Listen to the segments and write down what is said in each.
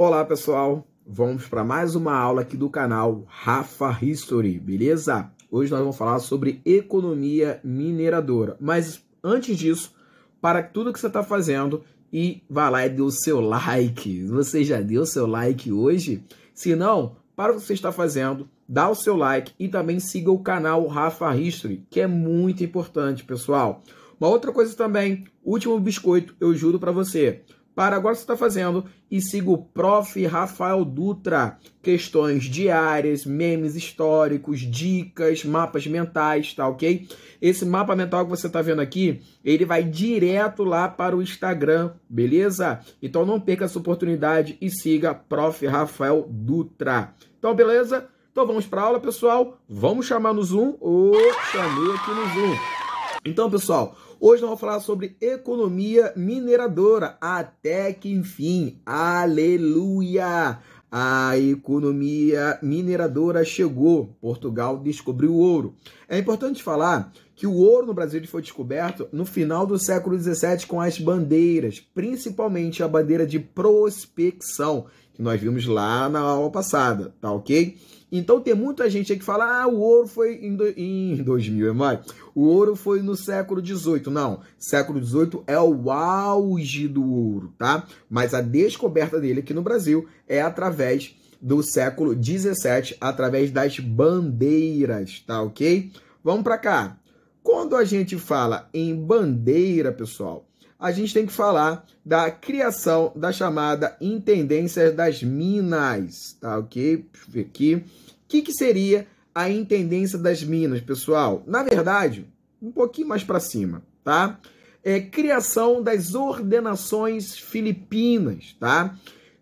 Olá pessoal, vamos para mais uma aula aqui do canal Rafa History, beleza? Hoje nós vamos falar sobre economia mineradora, mas antes disso, para tudo que você está fazendo e vá lá e dê o seu like. Você já deu o seu like hoje? Se não, para o que você está fazendo, dá o seu like e também siga o canal Rafa History, que é muito importante, pessoal. Uma outra coisa também, último biscoito, eu juro para você. Para agora você está fazendo e siga o Prof. Rafael Dutra. Questões diárias, memes históricos, dicas, mapas mentais, tá ok? Esse mapa mental que você está vendo aqui, ele vai direto lá para o Instagram, beleza? Então não perca essa oportunidade e siga Prof. Rafael Dutra. Então, beleza? Então vamos para a aula, pessoal. Vamos chamar no Zoom. Ô, oh, chamei aqui no Zoom. Então, pessoal, Hoje nós vamos falar sobre economia mineradora. Até que enfim, aleluia! A economia mineradora chegou. Portugal descobriu o ouro. É importante falar que o ouro no Brasil foi descoberto no final do século XVII com as bandeiras, principalmente a bandeira de prospecção, que nós vimos lá na aula passada, tá ok? Então tem muita gente aí que fala, ah, o ouro foi em, do, em 2000, é mais. O ouro foi no século XVIII. Não, século XVIII é o auge do ouro, tá? Mas a descoberta dele aqui no Brasil é através do século 17, através das bandeiras, tá ok? Vamos para cá. Quando a gente fala em bandeira, pessoal, a gente tem que falar da criação da chamada Intendência das Minas, tá ok? Aqui. O que, que seria a Intendência das Minas, pessoal? Na verdade, um pouquinho mais para cima, tá? É criação das ordenações filipinas, tá?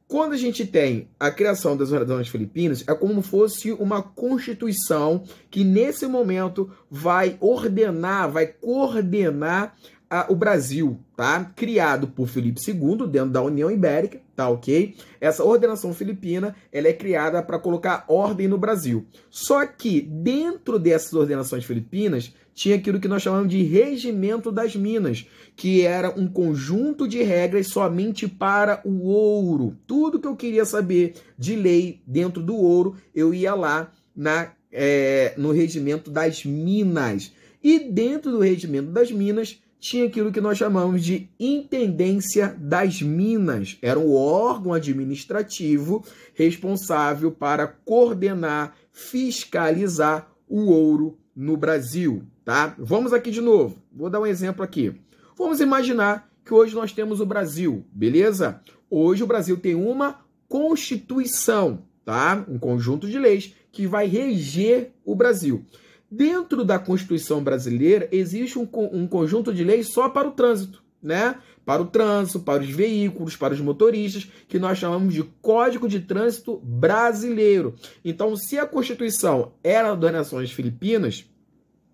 Quando a gente tem a criação das ordenações filipinas, é como fosse uma constituição que nesse momento vai ordenar, vai coordenar a, o Brasil, tá? Criado por Felipe II dentro da União Ibérica, tá ok? Essa ordenação filipina, ela é criada para colocar ordem no Brasil. Só que dentro dessas ordenações filipinas tinha aquilo que nós chamamos de regimento das minas, que era um conjunto de regras somente para o ouro. Tudo que eu queria saber de lei dentro do ouro, eu ia lá na é, no regimento das minas. E dentro do regimento das minas tinha aquilo que nós chamamos de Intendência das Minas. Era um órgão administrativo responsável para coordenar, fiscalizar o ouro no Brasil, tá? Vamos aqui de novo. Vou dar um exemplo aqui. Vamos imaginar que hoje nós temos o Brasil, beleza? Hoje o Brasil tem uma constituição, tá? Um conjunto de leis que vai reger o Brasil. Dentro da Constituição brasileira, existe um, um conjunto de leis só para o trânsito, né? Para o trânsito, para os veículos, para os motoristas, que nós chamamos de Código de Trânsito Brasileiro. Então, se a Constituição era das Nações Filipinas,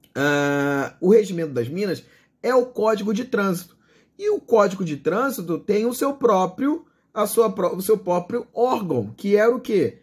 uh, o Regimento das Minas é o Código de Trânsito. E o Código de Trânsito tem o seu próprio, a sua, o seu próprio órgão, que era o quê?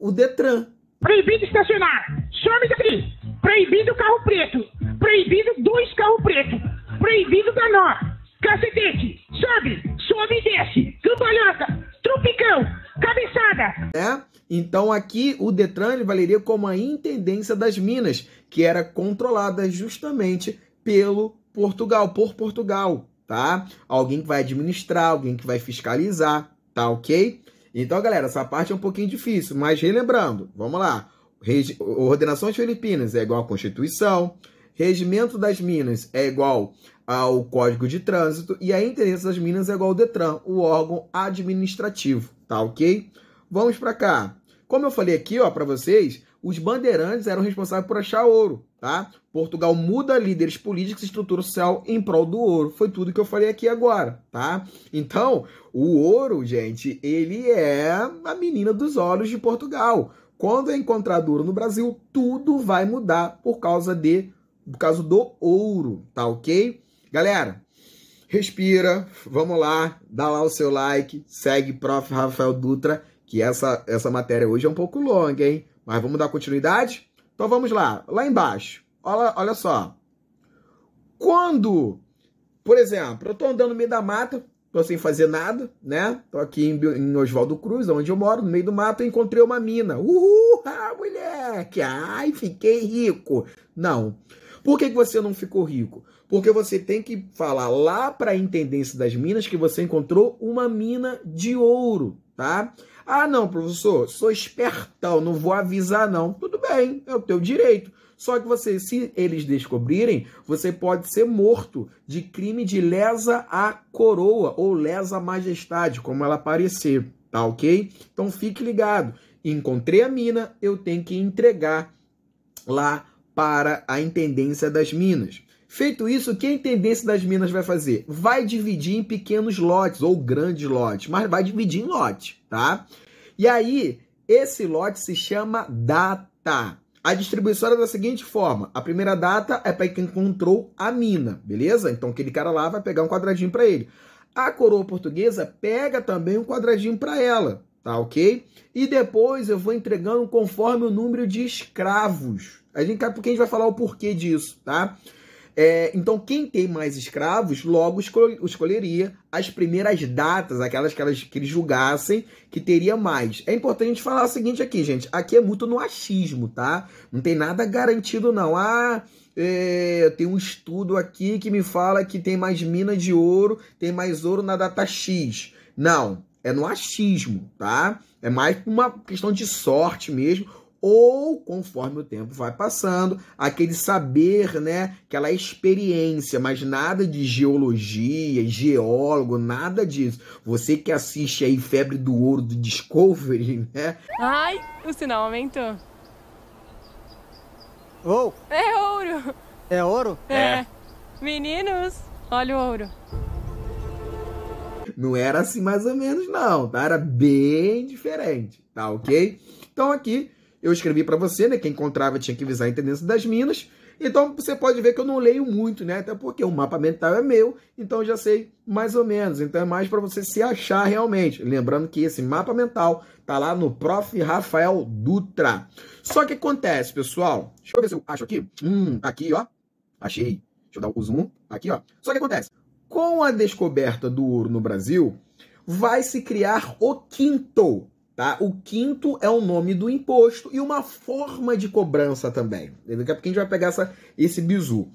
O Detran. Proibido estacionar. Some daqui. Proibido carro preto. Proibido dois carros pretos. Proibido danó. Cacetete. Sobe. Sobe e desce. Cambalhota. Tropicão. Cabeçada. É? Então aqui o Detran ele valeria como a intendência das minas, que era controlada justamente pelo Portugal, por Portugal, tá? Alguém que vai administrar, alguém que vai fiscalizar, tá OK? Então, galera, essa parte é um pouquinho difícil, mas relembrando, vamos lá. Regi ordenações filipinas é igual à Constituição, regimento das Minas é igual ao Código de Trânsito e a interesse das Minas é igual ao Detran, o órgão administrativo, tá OK? Vamos para cá. Como eu falei aqui, ó, para vocês, os bandeirantes eram responsáveis por achar ouro, tá? Portugal muda líderes políticos e estrutura social em prol do ouro. Foi tudo que eu falei aqui agora, tá? Então, o ouro, gente, ele é a menina dos olhos de Portugal. Quando é encontrado ouro no Brasil, tudo vai mudar por causa de por causa do ouro, tá OK? Galera, respira, vamos lá, dá lá o seu like, segue Prof Rafael Dutra, que essa essa matéria hoje é um pouco longa, hein? Mas vamos dar continuidade? Então vamos lá, lá embaixo. Olha, olha só. Quando, por exemplo, eu estou andando no meio da mata, Tô sem fazer nada, né? Tô aqui em, em Oswaldo Cruz, onde eu moro, no meio do mato, encontrei uma mina. Uhul, ah, moleque! Ai, fiquei rico! Não. Por que, que você não ficou rico? Porque você tem que falar lá para a intendência das minas que você encontrou uma mina de ouro, tá? Ah, não, professor, sou espertão, não vou avisar, não. Tudo bem, é o teu direito. Só que você, se eles descobrirem, você pode ser morto de crime de lesa à coroa ou lesa à majestade, como ela aparecer, tá ok? Então fique ligado. Encontrei a mina, eu tenho que entregar lá para a intendência das minas. Feito isso, o que a intendência das minas vai fazer? Vai dividir em pequenos lotes ou grandes lotes, mas vai dividir em lote, tá? E aí, esse lote se chama data. A distribuição era da seguinte forma: a primeira data é para quem encontrou a mina, beleza? Então aquele cara lá vai pegar um quadradinho para ele. A coroa portuguesa pega também um quadradinho para ela, tá ok? E depois eu vou entregando conforme o número de escravos. A gente, porque a gente vai falar o porquê disso, tá? É, então, quem tem mais escravos, logo escolheria as primeiras datas, aquelas que, elas, que eles julgassem que teria mais. É importante falar o seguinte aqui, gente. Aqui é muito no achismo, tá? Não tem nada garantido, não. Ah, é, tem um estudo aqui que me fala que tem mais mina de ouro, tem mais ouro na data X. Não, é no achismo, tá? É mais uma questão de sorte mesmo ou conforme o tempo vai passando, aquele saber, né, aquela experiência, mas nada de geologia, geólogo, nada disso. Você que assiste aí Febre do Ouro do Discovery, né? Ai, o sinal aumentou. ou Oh. É ouro! É ouro? É. é. Meninos, olha o ouro. Não era assim mais ou menos não, tá? Era bem diferente, tá OK? Então aqui eu escrevi para você, né? Quem encontrava tinha que visar a intendência das minas. Então você pode ver que eu não leio muito, né? Até porque o mapa mental é meu, então eu já sei mais ou menos. Então é mais para você se achar realmente. Lembrando que esse mapa mental tá lá no Prof. Rafael Dutra. Só que acontece, pessoal. Deixa eu ver se eu acho aqui. Hum, aqui, ó. Achei. Deixa eu dar o zoom. Aqui, ó. Só que acontece. Com a descoberta do ouro no Brasil, vai se criar o quinto Tá? O quinto é o nome do imposto e uma forma de cobrança também. Daqui a pouco a gente vai pegar essa, esse bizu.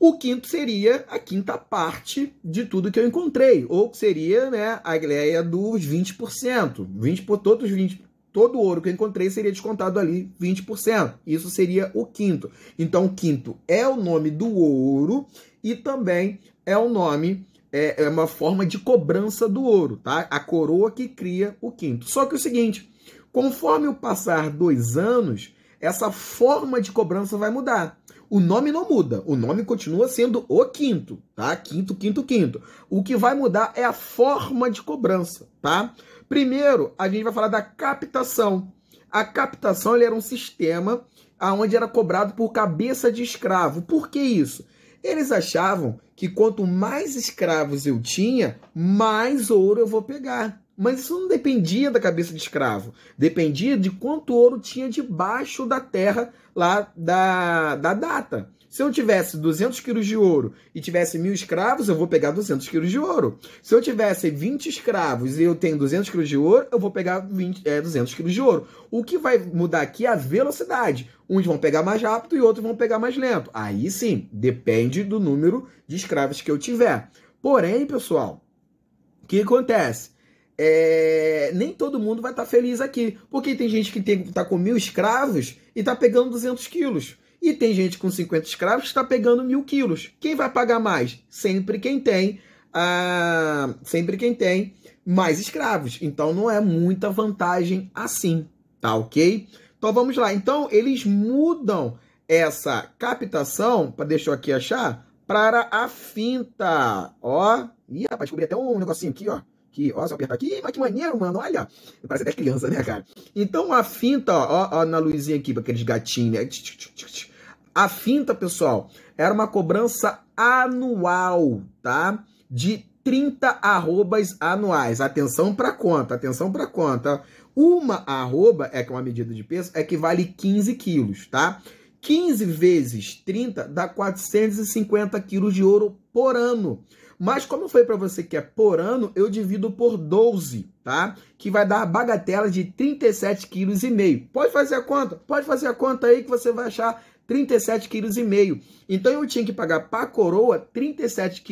O quinto seria a quinta parte de tudo que eu encontrei, ou que seria né, a ideia dos 20%. 20 por todos os 20, todo o ouro que eu encontrei seria descontado ali 20%. Isso seria o quinto. Então, o quinto é o nome do ouro e também é o nome é, é uma forma de cobrança do ouro, tá? A coroa que cria o quinto. Só que é o seguinte, conforme o passar dois anos, essa forma de cobrança vai mudar. O nome não muda, o nome continua sendo o quinto, tá? Quinto, quinto, quinto. O que vai mudar é a forma de cobrança, tá? Primeiro, a gente vai falar da captação. A captação era um sistema onde era cobrado por cabeça de escravo. Por que isso? Eles achavam que quanto mais escravos eu tinha, mais ouro eu vou pegar. Mas isso não dependia da cabeça de escravo, dependia de quanto ouro tinha debaixo da terra lá da, da data. Se eu tivesse 200 quilos de ouro e tivesse mil escravos, eu vou pegar 200 quilos de ouro. Se eu tivesse 20 escravos e eu tenho 200 quilos de ouro, eu vou pegar 20, é, 200 quilos de ouro. O que vai mudar aqui é a velocidade. Uns vão pegar mais rápido e outros vão pegar mais lento. Aí sim, depende do número de escravos que eu tiver. Porém, pessoal, o que acontece? É, nem todo mundo vai estar tá feliz aqui. Porque tem gente que está com mil escravos e está pegando 200 quilos. E tem gente com 50 escravos que está pegando mil quilos. Quem vai pagar mais? Sempre quem tem. Ah, sempre quem tem mais escravos. Então não é muita vantagem assim, tá ok? Então vamos lá. Então eles mudam essa captação, para deixa eu aqui achar, para a finta. Ó, ih, rapaz, descobri até um negocinho aqui, ó. Aqui, ó, se eu apertar aqui, mas que maneiro, mano, olha. Parece até criança, né, cara? Então a finta, ó, ó, ó na luzinha aqui, para aqueles gatinhos, né? A finta, pessoal, era uma cobrança anual, tá? De 30 arrobas anuais. Atenção para conta, atenção para conta. Uma arroba, é que é uma medida de peso, equivale é 15 quilos, tá? 15 vezes 30 dá 450 quilos de ouro por ano. Mas como foi para você que é por ano, eu divido por 12, tá? Que vai dar a bagatela de 37,5 kg. Pode fazer a conta? Pode fazer a conta aí que você vai achar 37,5 kg. Então eu tinha que pagar para a coroa 37,5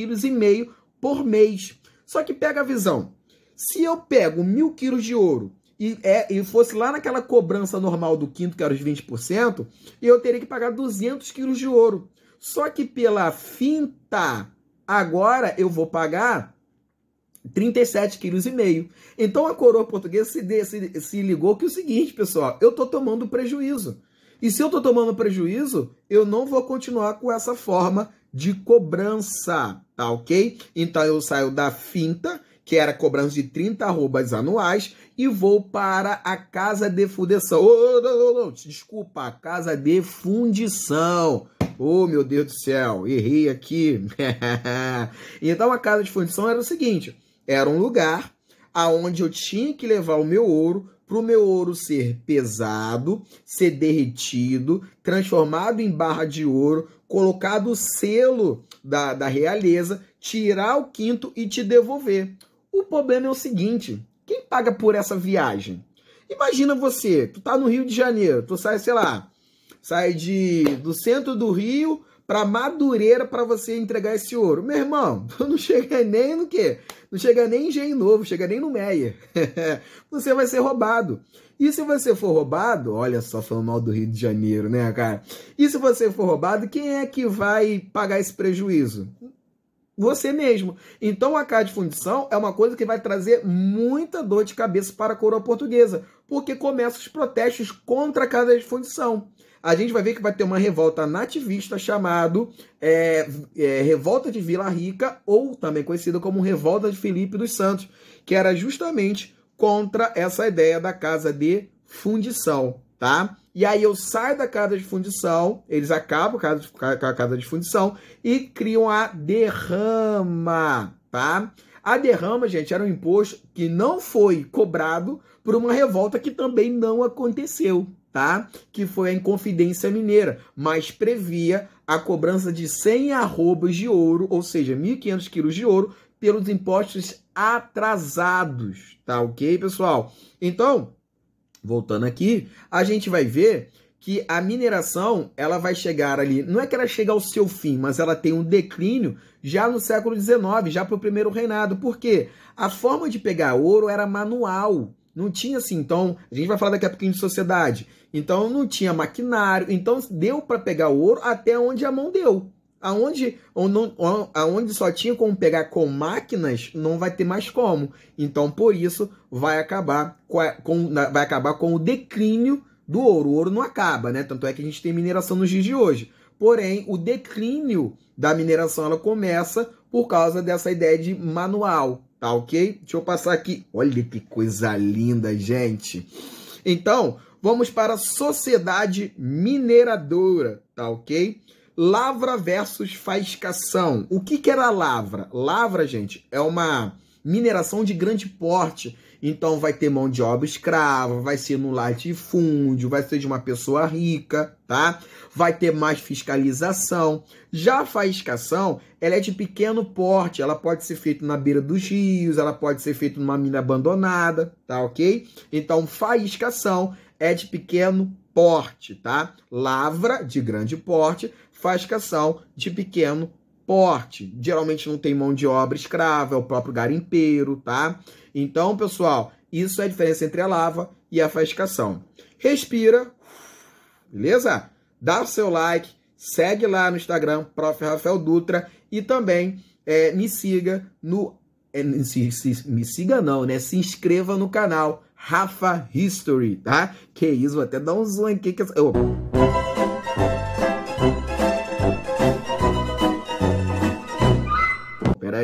kg por mês. Só que pega a visão. Se eu pego mil quilos de ouro e, é, e fosse lá naquela cobrança normal do quinto, que era os 20%, eu teria que pagar 200 quilos de ouro. Só que pela finta, agora eu vou pagar 37,5 kg. Então a coroa portuguesa se, de, se, se ligou que é o seguinte, pessoal, eu estou tomando prejuízo. E se eu estou tomando prejuízo, eu não vou continuar com essa forma de cobrança, tá ok? Então eu saio da finta, que era cobrança de 30 arrobas anuais, e vou para a casa de fundição. Oh, não, não, não, desculpa, a casa de fundição. Oh, meu Deus do céu, errei aqui. então a casa de fundição era o seguinte: era um lugar aonde eu tinha que levar o meu ouro para o meu ouro ser pesado, ser derretido, transformado em barra de ouro, colocado o selo da, da realeza, tirar o quinto e te devolver. O problema é o seguinte: quem paga por essa viagem? Imagina você, tu tá no Rio de Janeiro, tu sai, sei lá, sai de, do centro do Rio para Madureira para você entregar esse ouro. Meu irmão, não chega nem no quê? Não chega nem em Gen Novo, chega nem no Meia. você vai ser roubado. E se você for roubado, olha só falando mal do Rio de Janeiro, né, cara? E se você for roubado, quem é que vai pagar esse prejuízo? Você mesmo. Então a de Fundição é uma coisa que vai trazer muita dor de cabeça para a coroa portuguesa, porque começam os protestos contra a casa de Fundição a gente vai ver que vai ter uma revolta nativista chamado é, é, Revolta de Vila Rica, ou também conhecida como Revolta de Felipe dos Santos, que era justamente contra essa ideia da casa de fundição, tá? E aí eu saio da casa de fundição, eles acabam com a casa de fundição e criam a derrama, tá? A derrama, gente, era um imposto que não foi cobrado por uma revolta que também não aconteceu, tá? Que foi a Inconfidência Mineira, mas previa a cobrança de 100 arrobas de ouro, ou seja, 1.500 quilos de ouro, pelos impostos atrasados, tá ok, pessoal? Então, voltando aqui, a gente vai ver que a mineração ela vai chegar ali, não é que ela chega ao seu fim, mas ela tem um declínio já no século XIX, já para o primeiro reinado. Por quê? A forma de pegar ouro era manual. Não tinha assim, então, a gente vai falar daqui a pouquinho de sociedade. Então não tinha maquinário, então deu para pegar o ouro até onde a mão deu. Aonde, aonde só tinha como pegar com máquinas, não vai ter mais como. Então, por isso, vai acabar com, vai acabar com o declínio do ouro. O ouro não acaba, né? Tanto é que a gente tem mineração nos dias de hoje. Porém, o declínio da mineração ela começa por causa dessa ideia de manual, tá ok? Deixa eu passar aqui. Olha que coisa linda, gente. Então, vamos para a Sociedade Mineradora, tá ok? Lavra versus faiscação. O que, que era lavra? Lavra, gente, é uma mineração de grande porte. Então vai ter mão de obra escrava, vai ser no latifúndio, vai ser de uma pessoa rica, tá? Vai ter mais fiscalização. Já a faiscação, ela é de pequeno porte, ela pode ser feita na beira dos rios, ela pode ser feita numa mina abandonada, tá ok? Então faiscação é de pequeno porte, tá? Lavra de grande porte, faiscação de pequeno porte porte, geralmente não tem mão de obra escrava, é o próprio garimpeiro, tá? Então, pessoal, isso é a diferença entre a lava e a faiscação. Respira, beleza? Dá o seu like, segue lá no Instagram, Prof. Rafael Dutra, e também é, me siga no. É, se, se, me siga não, né? Se inscreva no canal Rafa History, tá? Que isso, vou até dar um zoom aqui. Que... Oh.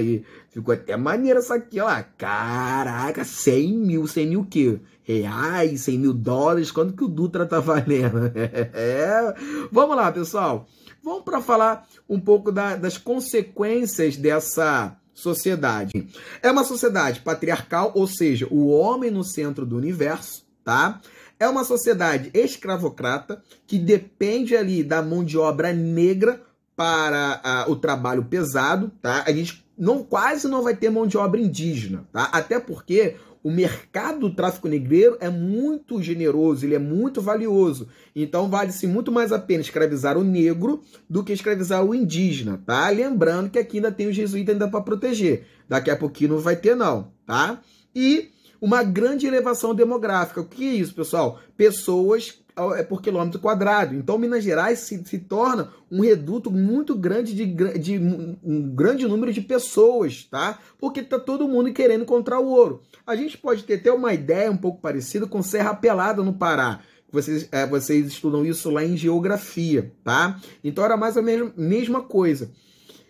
aí. Ficou até maneiro essa aqui, ó. Caraca, 100 mil, 100 mil o quê? Reais, 100 mil dólares, quanto que o Dutra tá valendo? É. Vamos lá, pessoal. Vamos para falar um pouco da, das consequências dessa sociedade. É uma sociedade patriarcal, ou seja, o homem no centro do universo, tá? É uma sociedade escravocrata que depende ali da mão de obra negra para ah, o trabalho pesado, tá? A gente não quase não vai ter mão de obra indígena, tá? Até porque o mercado do tráfico negreiro é muito generoso, ele é muito valioso. Então vale-se muito mais a pena escravizar o negro do que escravizar o indígena, tá? Lembrando que aqui ainda tem os jesuítas ainda para proteger. Daqui a pouquinho não vai ter não, tá? E uma grande elevação demográfica. O que é isso, pessoal? Pessoas é por quilômetro quadrado. Então, Minas Gerais se, se torna um reduto muito grande de, de, um grande número de pessoas, tá? Porque tá todo mundo querendo encontrar o ouro. A gente pode ter até uma ideia um pouco parecida com Serra Pelada no Pará. Vocês, é, vocês estudam isso lá em geografia, tá? Então era mais a mesma, mesma coisa.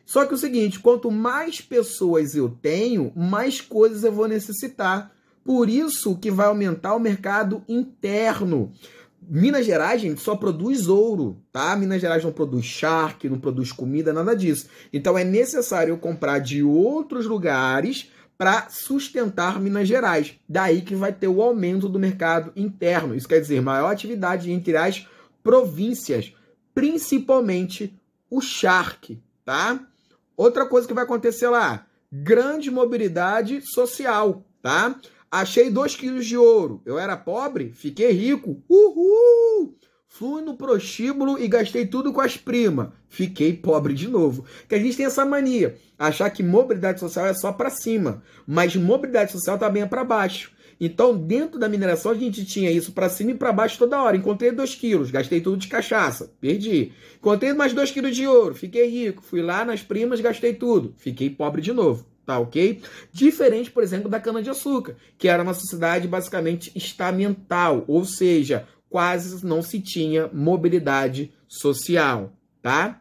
Só que o seguinte, quanto mais pessoas eu tenho, mais coisas eu vou necessitar. Por isso que vai aumentar o mercado interno. Minas Gerais, gente, só produz ouro, tá? Minas Gerais não produz charque, não produz comida, nada disso. Então é necessário eu comprar de outros lugares para sustentar Minas Gerais. Daí que vai ter o aumento do mercado interno. Isso quer dizer maior atividade entre as províncias, principalmente o charque, tá? Outra coisa que vai acontecer lá, grande mobilidade social, tá? Achei 2 quilos de ouro. Eu era pobre, fiquei rico. Uhul! Fui no prostíbulo e gastei tudo com as primas. Fiquei pobre de novo. Que a gente tem essa mania, achar que mobilidade social é só para cima, mas mobilidade social também tá é para baixo. Então, dentro da mineração, a gente tinha isso para cima e para baixo toda hora. Encontrei 2 quilos, gastei tudo de cachaça, perdi. Encontrei mais 2 quilos de ouro, fiquei rico. Fui lá nas primas, gastei tudo, fiquei pobre de novo tá ok? Diferente, por exemplo, da cana-de-açúcar, que era uma sociedade basicamente estamental, ou seja, quase não se tinha mobilidade social, tá?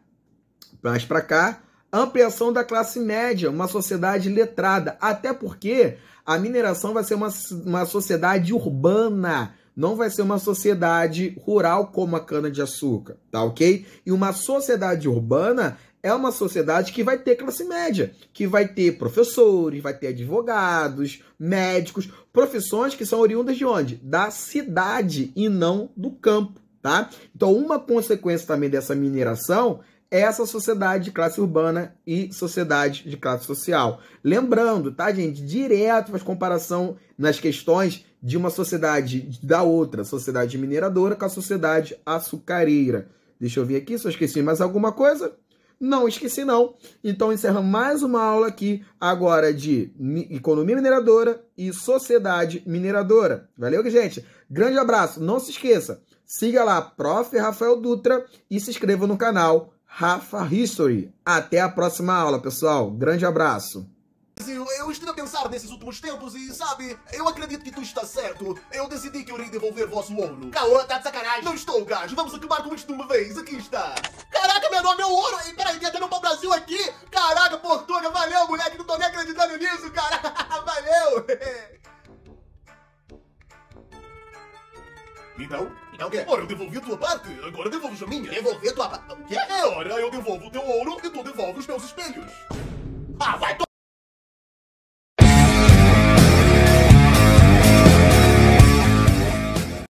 Mais para cá, ampliação da classe média, uma sociedade letrada, até porque a mineração vai ser uma, uma sociedade urbana, não vai ser uma sociedade rural como a cana-de-açúcar, tá ok? E uma sociedade urbana, é uma sociedade que vai ter classe média, que vai ter professores, vai ter advogados, médicos, profissões que são oriundas de onde? Da cidade e não do campo, tá? Então, uma consequência também dessa mineração é essa sociedade de classe urbana e sociedade de classe social. Lembrando, tá, gente? Direto faz comparação nas questões de uma sociedade da outra, sociedade mineradora com a sociedade açucareira. Deixa eu ver aqui se eu esqueci mais alguma coisa. Não esqueci não. Então encerra mais uma aula aqui agora de economia mineradora e sociedade mineradora. Valeu, gente. Grande abraço. Não se esqueça. Siga lá Prof Rafael Dutra e se inscreva no canal Rafa History. Até a próxima aula, pessoal. Grande abraço. Eu, estive a pensar nesses últimos tempos e, sabe, eu acredito que tu está certo. Eu decidi que eu irei devolver vosso ouro. Caô, tá de sacanagem. Não estou, gajo. Vamos acabar com isto de uma vez. Aqui está. Menor, meu ouro. E peraí, tem até no pau-brasil aqui. Caraca, Portuga, valeu, moleque. Não tô nem acreditando nisso, cara. valeu. Então, então o quê? Ora, eu devolvi a tua parte, agora devolves a minha. Devolver a tua parte? O quê? É, ora, eu devolvo o teu ouro e tu devolves os teus espelhos. Ah, vai tu...